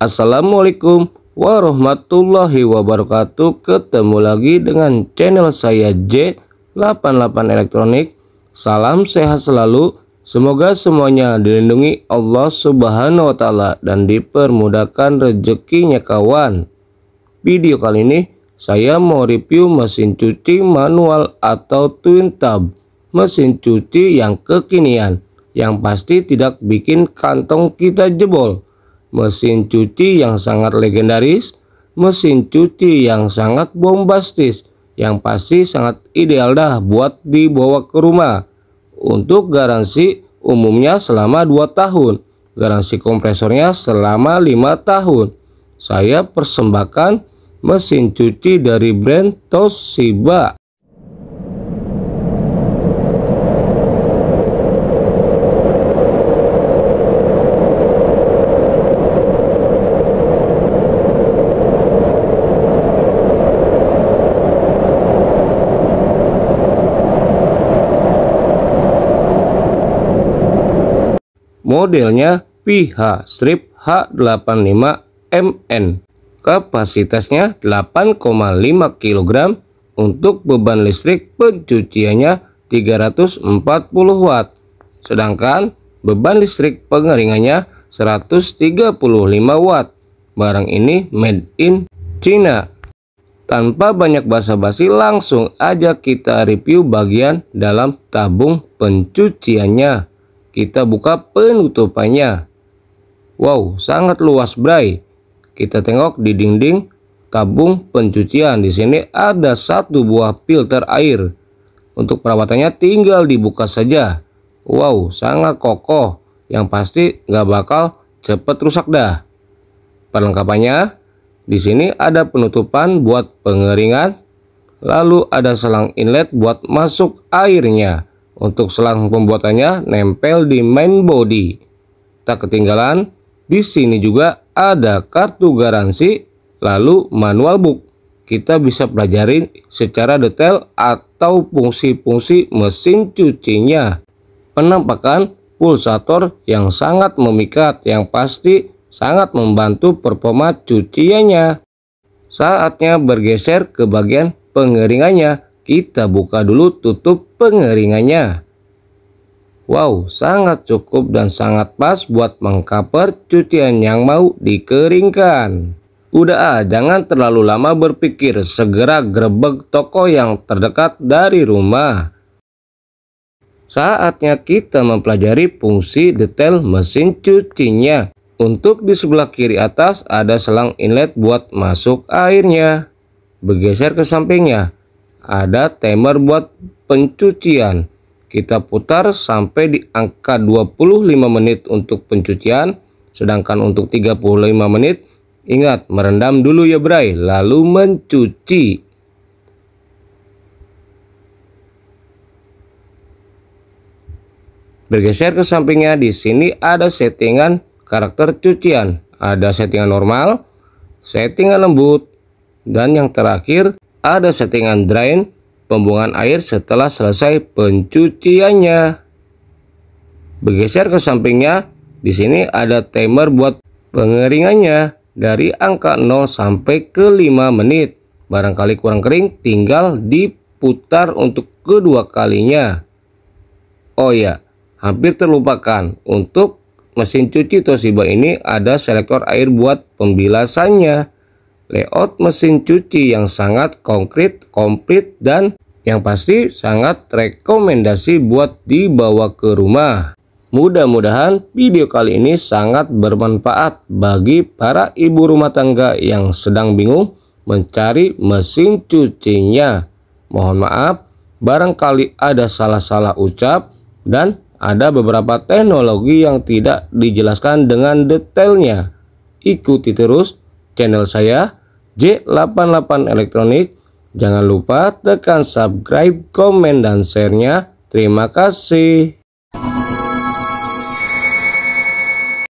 Assalamualaikum warahmatullahi wabarakatuh. Ketemu lagi dengan channel saya J88 Elektronik. Salam sehat selalu. Semoga semuanya dilindungi Allah Subhanahu wa taala dan dipermudahkan rezekinya kawan. Video kali ini saya mau review mesin cuci manual atau twin tub. Mesin cuci yang kekinian yang pasti tidak bikin kantong kita jebol mesin cuci yang sangat legendaris, mesin cuci yang sangat bombastis, yang pasti sangat ideal dah buat dibawa ke rumah. Untuk garansi umumnya selama 2 tahun, garansi kompresornya selama 5 tahun. Saya persembahkan mesin cuci dari brand Toshiba. Modelnya PH strip H85MN. Kapasitasnya 8,5 kg untuk beban listrik pencuciannya 340 watt. Sedangkan beban listrik pengeringannya 135 watt. Barang ini made in China. Tanpa banyak basa-basi langsung aja kita review bagian dalam tabung pencuciannya. Kita buka penutupannya. Wow, sangat luas Bray. Kita tengok di dinding tabung pencucian. Di sini ada satu buah filter air. Untuk perawatannya tinggal dibuka saja. Wow, sangat kokoh. Yang pasti nggak bakal cepet rusak dah. Perlengkapannya, di sini ada penutupan buat pengeringan lalu ada selang inlet buat masuk airnya. Untuk selang pembuatannya nempel di main body. Tak ketinggalan, di sini juga ada kartu garansi lalu manual book. Kita bisa pelajarin secara detail atau fungsi-fungsi mesin cucinya. Penampakan pulsator yang sangat memikat yang pasti sangat membantu performa cuciannya. Saatnya bergeser ke bagian pengeringannya. Kita buka dulu tutup pengeringannya. Wow, sangat cukup dan sangat pas buat mengcover cucian yang mau dikeringkan. Udah ah, jangan terlalu lama berpikir, segera grebek toko yang terdekat dari rumah. Saatnya kita mempelajari fungsi detail mesin cucinya. Untuk di sebelah kiri atas ada selang inlet buat masuk airnya. Bergeser ke sampingnya, ada timer buat pencucian. Kita putar sampai di angka 25 menit untuk pencucian, sedangkan untuk 35 menit, ingat merendam dulu ya Bray, lalu mencuci. Bergeser ke sampingnya, di sini ada settingan karakter cucian. Ada settingan normal, settingan lembut, dan yang terakhir ada settingan drain pembuangan air setelah selesai pencuciannya. Bergeser ke sampingnya, di sini ada timer buat pengeringannya dari angka 0 sampai ke 5 menit. Barangkali kurang kering, tinggal diputar untuk kedua kalinya. Oh ya, hampir terlupakan. Untuk mesin cuci Toshiba ini ada selektor air buat pembilasannya layout mesin cuci yang sangat konkret, komplit, dan yang pasti sangat rekomendasi buat dibawa ke rumah. Mudah-mudahan video kali ini sangat bermanfaat bagi para ibu rumah tangga yang sedang bingung mencari mesin cucinya. Mohon maaf, barangkali ada salah-salah ucap dan ada beberapa teknologi yang tidak dijelaskan dengan detailnya. Ikuti terus channel saya J88 Elektronik. Jangan lupa tekan subscribe, komen, dan share-nya. Terima kasih.